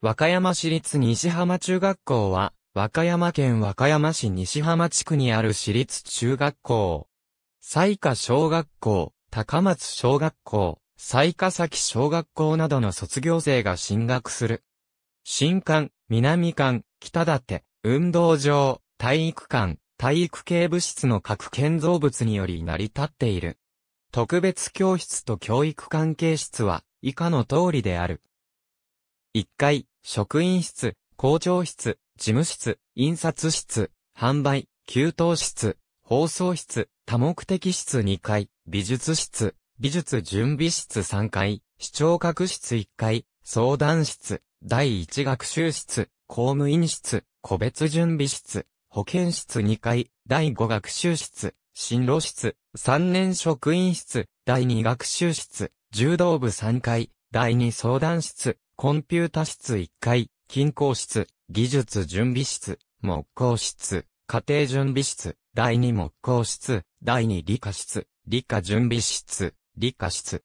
和歌山市立西浜中学校は、和歌山県和歌山市西浜地区にある市立中学校。西下小学校、高松小学校、西下崎小学校などの卒業生が進学する。新館、南館、北館、運動場、体育館、体育系部室の各建造物により成り立っている。特別教室と教育関係室は以下の通りである。1階、職員室、校長室、事務室、印刷室、販売、給湯室、放送室、多目的室2階、美術室、美術準備室3階、視聴覚室1階、相談室、第1学習室、公務員室、個別準備室、保健室2階、第5学習室、進路室、3年職員室、第2学習室、柔道部3階、第2相談室、コンピュータ室1階、均衡室、技術準備室、木工室、家庭準備室、第2木工室、第2理科室、理科準備室、理科室。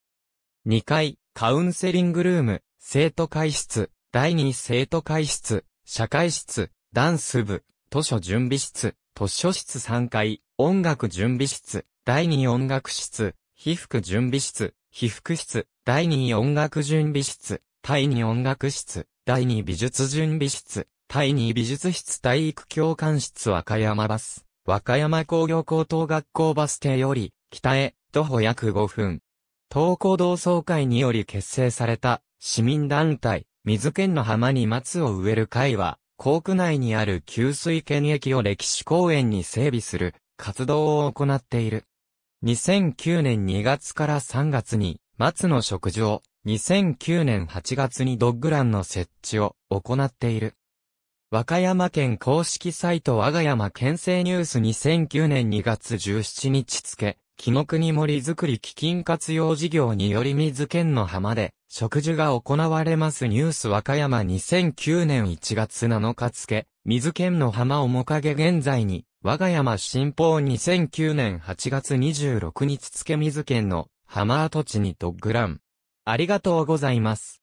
2階、カウンセリングルーム、生徒会室、第2生徒会室、社会室、ダンス部、図書準備室、図書室3階、音楽準備室、第2音楽室、被服準備室、被服室、第2音楽準備室、第2音楽室、第2美術準備室、第2美術室体育教官室和歌山バス、和歌山工業高等学校バス停より、北へ、徒歩約5分。東高同窓会により結成された、市民団体、水県の浜に松を植える会は、校区内にある給水県駅を歴史公園に整備する、活動を行っている。2009年2月から3月に、松の食事を2009年8月にドッグランの設置を行っている。和歌山県公式サイト我が山県政ニュース2009年2月17日付、木の国森づくり基金活用事業により水県の浜で植樹が行われますニュース和歌山2009年1月7日付、水県の浜面影現在に我が山新報2009年8月26日付水県の浜跡地にドッグラン、ありがとうございます。